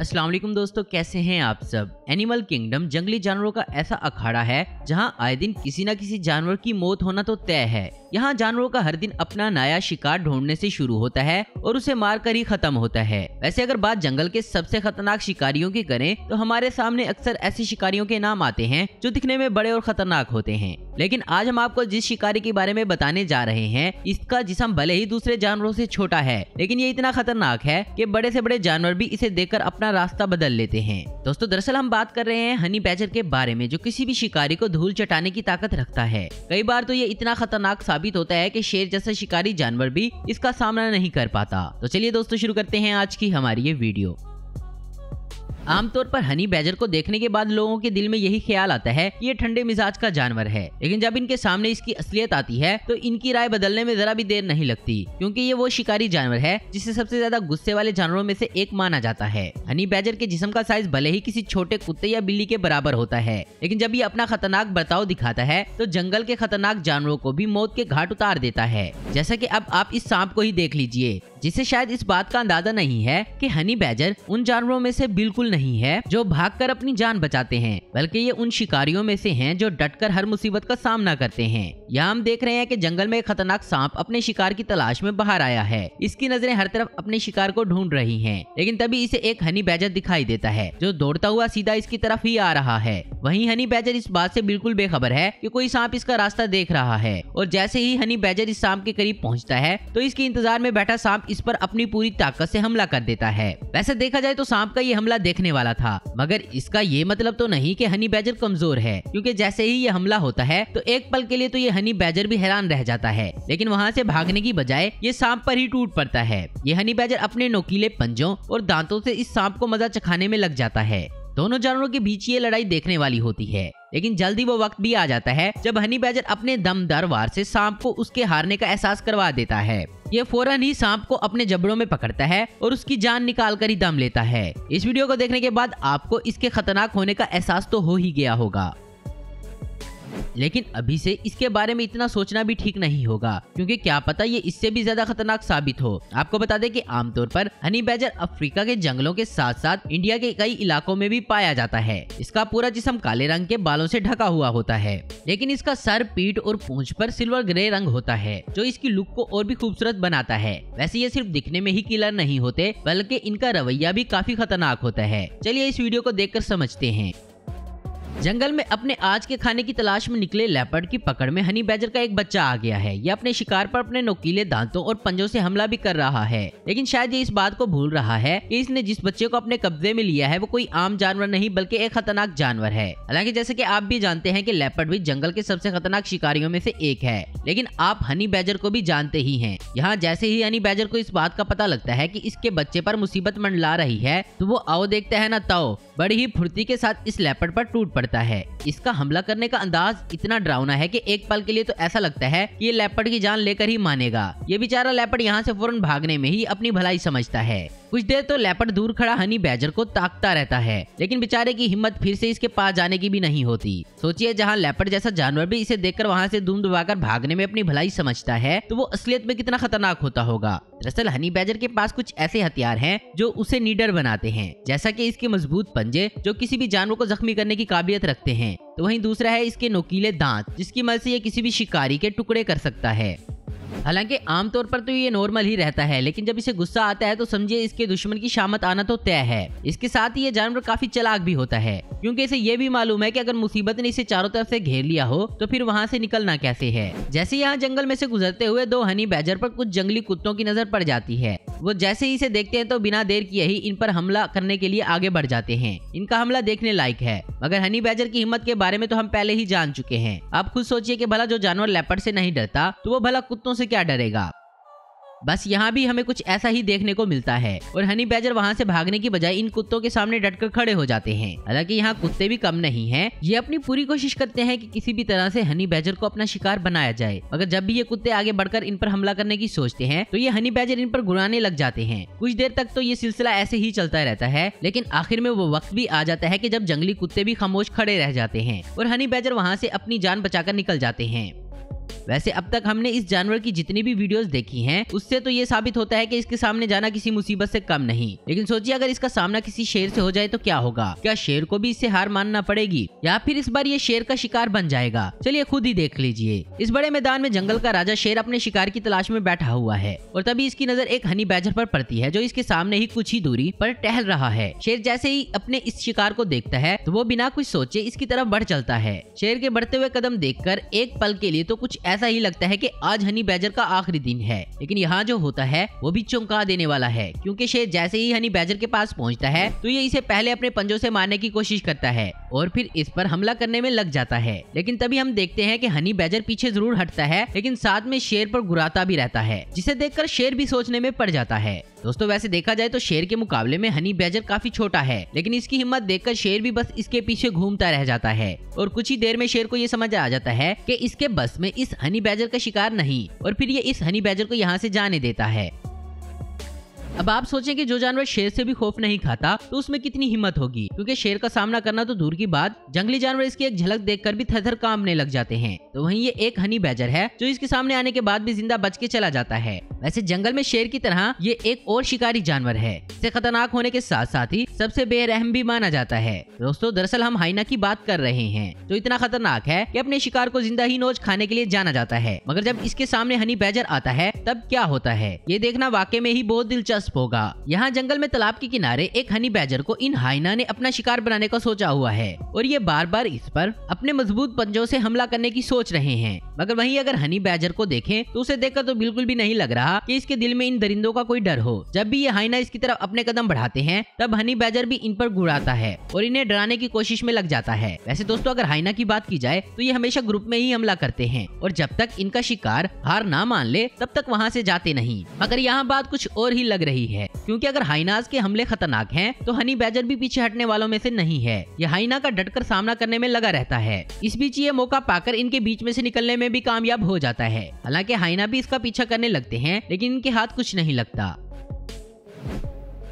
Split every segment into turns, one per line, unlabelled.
असलम दोस्तों कैसे हैं आप सब एनिमल किंगडम जंगली जानवरों का ऐसा अखाड़ा है जहां आए दिन किसी न किसी जानवर की मौत होना तो तय है यहाँ जानवरों का हर दिन अपना नया शिकार ढूंढने से शुरू होता है और उसे मार कर ही खत्म होता है वैसे अगर बात जंगल के सबसे खतरनाक शिकारियों की करें तो हमारे सामने अक्सर ऐसे शिकारियों के नाम आते हैं जो दिखने में बड़े और खतरनाक होते हैं लेकिन आज हम आपको जिस शिकारी के बारे में बताने जा रहे हैं इसका जिसम भले ही दूसरे जानवरों से छोटा है लेकिन ये इतना खतरनाक है कि बड़े से बड़े जानवर भी इसे देखकर अपना रास्ता बदल लेते हैं दोस्तों दरअसल हम बात कर रहे हैं हनी बैजर के बारे में जो किसी भी शिकारी को धूल चटाने की ताकत रखता है कई बार तो ये इतना खतरनाक साबित साबित होता है कि शेर जैसा शिकारी जानवर भी इसका सामना नहीं कर पाता तो चलिए दोस्तों शुरू करते हैं आज की हमारी ये वीडियो आमतौर पर हनी बैजर को देखने के बाद लोगों के दिल में यही ख्याल आता है कि ये ठंडे मिजाज का जानवर है लेकिन जब इनके सामने इसकी असलियत आती है तो इनकी राय बदलने में जरा भी देर नहीं लगती क्योंकि ये वो शिकारी जानवर है जिसे सबसे ज्यादा गुस्से वाले जानवरों में से एक माना जाता है हनी बैजर के जिसम का साइज भले ही किसी छोटे कुत्ते या बिल्ली के बराबर होता है लेकिन जब ये अपना खतरनाक बर्ताव दिखाता है तो जंगल के खतरनाक जानवरों को भी मौत के घाट उतार देता है जैसा की अब आप इस सांप को ही देख लीजिए जिसे शायद इस बात का अंदाजा नहीं है की हनी बैजर उन जानवरों में से बिल्कुल नहीं नहीं है जो भाग अपनी जान बचाते हैं बल्कि ये उन शिकारियों में से हैं जो डटकर हर मुसीबत का सामना करते हैं यहाँ हम देख रहे हैं कि जंगल में एक खतरनाक सांप अपने शिकार की तलाश में बाहर आया है इसकी नजरें हर तरफ अपने शिकार को ढूंढ रही हैं लेकिन तभी इसे एक हनी बैजर दिखाई देता है जो दौड़ता हुआ सीधा इसकी तरफ ही आ रहा है वहीं हनी बैजर इस बात से बिल्कुल बेखबर है कि कोई सांप इसका रास्ता देख रहा है और जैसे ही हनी बैजर इस सांप के करीब पहुँचता है तो इसके इंतजार में बैठा सांप इस पर अपनी पूरी ताकत ऐसी हमला कर देता है वैसे देखा जाए तो सांप का ये हमला देखने होने वाला था मगर इसका ये मतलब तो नहीं कि हनी बैजर कमजोर है क्योंकि जैसे ही ये हमला होता है तो एक पल के लिए तो ये हनी बैजर भी हैरान रह जाता है लेकिन वहाँ से भागने की बजाय ये सांप पर ही टूट पड़ता है ये हनी बैजर अपने नोकीले पंजों और दांतों से इस सांप को मजा चखाने में लग जाता है दोनों जानवरों के बीच ये लड़ाई देखने वाली होती है लेकिन जल्दी वो वक्त भी आ जाता है जब हनी बैजर अपने दमदार वार से सांप को उसके हारने का एहसास करवा देता है ये फौरन ही सांप को अपने जबड़ों में पकड़ता है और उसकी जान निकाल कर ही दम लेता है इस वीडियो को देखने के बाद आपको इसके खतरनाक होने का एहसास तो हो ही गया होगा लेकिन अभी से इसके बारे में इतना सोचना भी ठीक नहीं होगा क्योंकि क्या पता ये इससे भी ज्यादा खतरनाक साबित हो आपको बता दें कि आमतौर पर हनी बैजर अफ्रीका के जंगलों के साथ साथ इंडिया के कई इलाकों में भी पाया जाता है इसका पूरा जिसम काले रंग के बालों से ढका हुआ होता है लेकिन इसका सर पीठ और पूंछ पर सिल्वर ग्रे रंग होता है जो इसकी लुक को और भी खूबसूरत बनाता है वैसे ये सिर्फ दिखने में ही किलर नहीं होते बल्कि इनका रवैया भी काफी खतरनाक होता है चलिए इस वीडियो को देखकर समझते हैं जंगल में अपने आज के खाने की तलाश में निकले लेपर्ड की पकड़ में हनी बैजर का एक बच्चा आ गया है यह अपने शिकार पर अपने नोकीले दांतों और पंजों से हमला भी कर रहा है लेकिन शायद ये इस बात को भूल रहा है कि इसने जिस बच्चे को अपने कब्जे में लिया है वो कोई आम जानवर नहीं बल्कि एक खतरनाक जानवर है हालांकि जैसे की आप भी जानते हैं की लेपर्ड भी जंगल के सबसे खतरनाक शिकारियों में से एक है लेकिन आप हनी बैजर को भी जानते ही है यहाँ जैसे ही हनी बैजर को इस बात का पता लगता है की इसके बच्चे आरोप मुसीबत मंडला रही है तो वो आओ देखते है न तो बड़ी ही फुर्ती के साथ इस लेपर्ड आरोप टूट पड़ता करता है इसका हमला करने का अंदाज इतना डरावना है कि एक पल के लिए तो ऐसा लगता है कि ये लेपर्ड की जान लेकर ही मानेगा ये बेचारा लेपर्ड यहाँ से फौरन भागने में ही अपनी भलाई समझता है कुछ देर तो लेपर्ड दूर खड़ा हनी बैजर को ताकता रहता है लेकिन बेचारे की हिम्मत फिर से इसके पास जाने की भी नहीं होती सोचिए जहाँ लेपर्ड जैसा जानवर भी इसे देखकर वहाँ से दुम दुबाकर भागने में अपनी भलाई समझता है तो वो असलियत में कितना खतरनाक होता होगा दरअसल हनी बैजर के पास कुछ ऐसे हथियार हैं जो उसे नीडर बनाते हैं जैसा कि इसके मजबूत पंजे जो किसी भी जानवर को जख्मी करने की काबिलियत रखते हैं तो वहीं दूसरा है इसके नोकीले दांत जिसकी मदद से ये किसी भी शिकारी के टुकड़े कर सकता है हालांकि आमतौर पर तो ये नॉर्मल ही रहता है लेकिन जब इसे गुस्सा आता है तो समझिए इसके दुश्मन की शामत आना तो तय है इसके साथ ही ये जानवर काफी चलाक भी होता है क्योंकि इसे ये भी मालूम है कि अगर मुसीबत ने इसे चारों तरफ से घेर लिया हो तो फिर वहाँ से निकलना कैसे है जैसे यहाँ जंगल में से गुजरते हुए दो हनी बैजर पर कुछ जंगली कुत्तों की नजर पड़ जाती है वो जैसे ही इसे देखते हैं तो बिना देर किए ही इन पर हमला करने के लिए आगे बढ़ जाते हैं इनका हमला देखने लायक है मगर हनी बैजर की हिम्मत के बारे में तो हम पहले ही जान चुके हैं आप खुद सोचिए कि भला जो जानवर लेपर्ड से नहीं डरता तो वो भला कुत्तों से क्या डरेगा बस यहाँ भी हमें कुछ ऐसा ही देखने को मिलता है और हनी बैजर वहाँ से भागने की बजाय इन कुत्तों के सामने डटकर खड़े हो जाते हैं हालांकि यहाँ कुत्ते भी कम नहीं हैं ये अपनी पूरी कोशिश करते हैं कि किसी भी तरह से हनी बैजर को अपना शिकार बनाया जाए मगर जब भी ये कुत्ते आगे बढ़कर इन पर हमला करने की सोचते हैं तो ये हनी बैजर इन पर गुड़ाने लग जाते हैं कुछ देर तक तो ये सिलसिला ऐसे ही चलता रहता है लेकिन आखिर में वो वक्त भी आ जाता है की जब जंगली कुत्ते भी खामोश खड़े रह जाते हैं और हनी बैजर वहाँ से अपनी जान बचाकर निकल जाते हैं वैसे अब तक हमने इस जानवर की जितनी भी वीडियोस देखी हैं उससे तो ये साबित होता है कि इसके सामने जाना किसी मुसीबत से कम नहीं लेकिन सोचिए अगर इसका सामना किसी शेर से हो जाए तो क्या होगा क्या शेर को भी इससे हार मानना पड़ेगी या फिर इस बार ये शेर का शिकार बन जाएगा चलिए खुद ही देख लीजिए इस बड़े मैदान में जंगल का राजा शेर अपने शिकार की तलाश में बैठा हुआ है और तभी इसकी नजर एक हनी बैजर पर पड़ती है जो इसके सामने ही कुछ ही दूरी पर टहल रहा है शेर जैसे ही अपने इस शिकार को देखता है तो वो बिना कुछ सोचे इसकी तरफ बढ़ चलता है शेर के बढ़ते हुए कदम देख एक पल के लिए तो कुछ ऐसा ही लगता है कि आज हनी बैजर का आखिरी दिन है लेकिन यहाँ जो होता है वो भी चौंका देने वाला है क्योंकि शेर जैसे ही हनी बैजर के पास पहुँचता है तो ये इसे पहले अपने पंजों से मारने की कोशिश करता है और फिर इस पर हमला करने में लग जाता है लेकिन तभी हम देखते हैं कि हनी बैजर पीछे जरूर हटता है लेकिन साथ में शेर पर गुराता भी रहता है जिसे देखकर शेर भी सोचने में पड़ जाता है दोस्तों वैसे देखा जाए तो शेर के मुकाबले में हनी बैजर काफी छोटा है लेकिन इसकी हिम्मत देखकर शेर भी बस इसके पीछे घूमता रह जाता है और कुछ ही देर में शेर को ये समझ आ जाता है कि इसके बस में इस हनी बैजर का शिकार नहीं और फिर ये इस हनी बैजर को यहाँ से जाने देता है अब आप सोचें कि जो जानवर शेर से भी खौफ नहीं खाता तो उसमें कितनी हिम्मत होगी क्योंकि शेर का सामना करना तो दूर की बात जंगली जानवर इसकी एक झलक देख भी थर थर लग जाते हैं तो वही ये एक हनी बैजर है जो इसके सामने आने के बाद भी जिंदा बच के चला जाता है वैसे जंगल में शेर की तरह ये एक और शिकारी जानवर है इसे खतरनाक होने के साथ साथ ही सबसे बेरहम भी माना जाता है दोस्तों दरअसल हम हाइना की बात कर रहे हैं जो इतना खतरनाक है कि अपने शिकार को जिंदा ही नोच खाने के लिए जाना जाता है मगर जब इसके सामने हनी बैजर आता है तब क्या होता है ये देखना वाकई में ही बहुत दिलचस्प दिलचस्प होगा यहाँ जंगल में तालाब के किनारे एक हनी बैजर को इन हाइना ने अपना शिकार बनाने का सोचा हुआ है और ये बार बार इस पर अपने मजबूत पंजों से हमला करने की सोच रहे हैं मगर वहीं अगर हनी बैजर को देखें तो उसे देखकर तो बिल्कुल भी नहीं लग रहा कि इसके दिल में इन दरिंदों का कोई डर हो जब भी ये हाइना इसकी तरफ अपने कदम बढ़ाते हैं तब हनी बैजर भी इन पर घुड़ाता है और इन्हें डराने की कोशिश में लग जाता है वैसे दोस्तों अगर हाइना की बात की जाए तो ये हमेशा ग्रुप में ही हमला करते हैं और जब तक इनका शिकार हार ना मान ले तब तक वहाँ से जाते नहीं मगर यहाँ बात कुछ और ही लग रही रही है क्योंकि अगर हाइनाज के हमले खतरनाक हैं तो हनी बैजर भी पीछे हटने वालों में से नहीं है यह हाइना का डटकर सामना करने में लगा रहता है इस बीच ये मौका पाकर इनके बीच में से निकलने में भी कामयाब हो जाता है हालांकि हाइना भी इसका पीछा करने लगते हैं लेकिन इनके हाथ कुछ नहीं लगता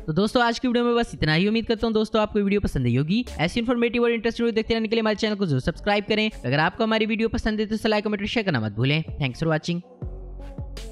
तो दोस्तों आज की वीडियो में बस इतना ही उम्मीद करता हूँ दोस्तों आपको वीडियो पसंद आई होगी ऐसी इन्फॉर्मेटिव और इंटरेस्टिंग वीडियो देखते रहने के लिए हमारे चैनल को जरूर सब्सक्राइब करें अगर आपको हमारी वीडियो पसंद है तो लाइक कमेंट शेयर करना मत भूलें थैंक्स फॉर वॉचिंग